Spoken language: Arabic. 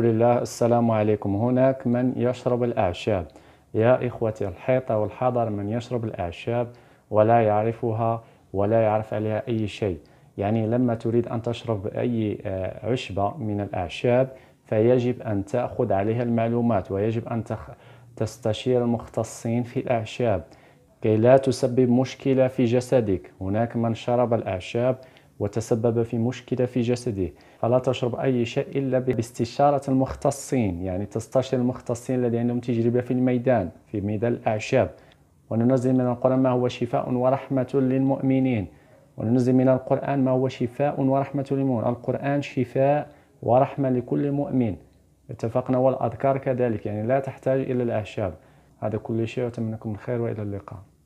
لله السلام عليكم هناك من يشرب الأعشاب يا إخوتي الحيطة والحضر من يشرب الأعشاب ولا يعرفها ولا يعرف عليها أي شيء يعني لما تريد أن تشرب أي آه، عشبة من الأعشاب فيجب أن تأخذ عليها المعلومات ويجب أن تستشير المختصين في الأعشاب كي لا تسبب مشكلة في جسدك هناك من شرب الأعشاب وتسبب في مشكلة في جسده فلا تشرب أي شيء إلا باستشارة المختصين يعني تستشير المختصين الذين عندهم تجربة في الميدان في ميدان الأعشاب وننزل من القرآن ما هو شفاء ورحمة للمؤمنين وننزل من القرآن ما هو شفاء ورحمة للمؤمنين القرآن شفاء ورحمة لكل مؤمن اتفقنا والأذكار كذلك يعني لا تحتاج إلى الأعشاب هذا كل شيء وأتمنى لكم الخير وإلى اللقاء